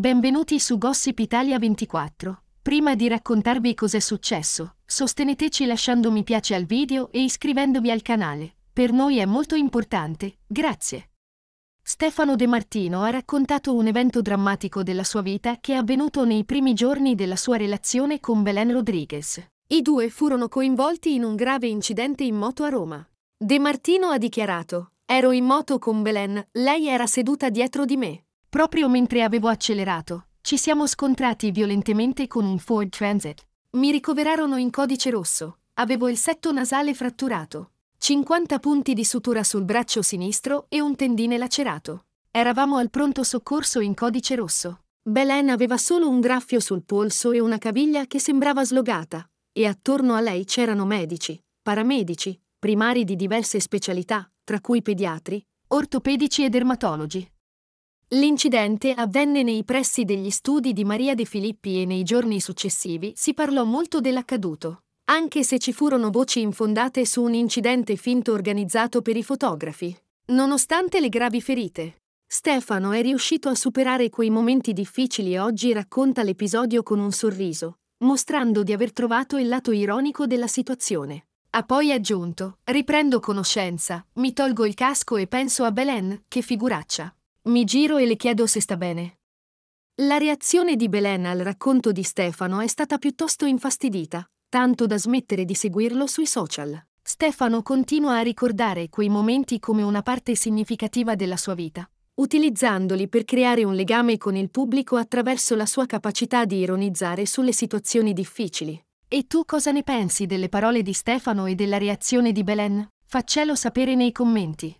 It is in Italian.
Benvenuti su Gossip Italia 24. Prima di raccontarvi cos'è successo, sosteneteci lasciando mi piace al video e iscrivendovi al canale. Per noi è molto importante, grazie. Stefano De Martino ha raccontato un evento drammatico della sua vita che è avvenuto nei primi giorni della sua relazione con Belen Rodriguez. I due furono coinvolti in un grave incidente in moto a Roma. De Martino ha dichiarato, ero in moto con Belen, lei era seduta dietro di me. Proprio mentre avevo accelerato, ci siamo scontrati violentemente con un Ford Transit. Mi ricoverarono in codice rosso. Avevo il setto nasale fratturato, 50 punti di sutura sul braccio sinistro e un tendine lacerato. Eravamo al pronto soccorso in codice rosso. Belen aveva solo un graffio sul polso e una caviglia che sembrava slogata, e attorno a lei c'erano medici, paramedici, primari di diverse specialità, tra cui pediatri, ortopedici e dermatologi. L'incidente avvenne nei pressi degli studi di Maria De Filippi e nei giorni successivi si parlò molto dell'accaduto, anche se ci furono voci infondate su un incidente finto organizzato per i fotografi. Nonostante le gravi ferite, Stefano è riuscito a superare quei momenti difficili e oggi racconta l'episodio con un sorriso, mostrando di aver trovato il lato ironico della situazione. Ha poi aggiunto, riprendo conoscenza, mi tolgo il casco e penso a Belen, che figuraccia. Mi giro e le chiedo se sta bene. La reazione di Belen al racconto di Stefano è stata piuttosto infastidita, tanto da smettere di seguirlo sui social. Stefano continua a ricordare quei momenti come una parte significativa della sua vita, utilizzandoli per creare un legame con il pubblico attraverso la sua capacità di ironizzare sulle situazioni difficili. E tu cosa ne pensi delle parole di Stefano e della reazione di Belen? Faccelo sapere nei commenti.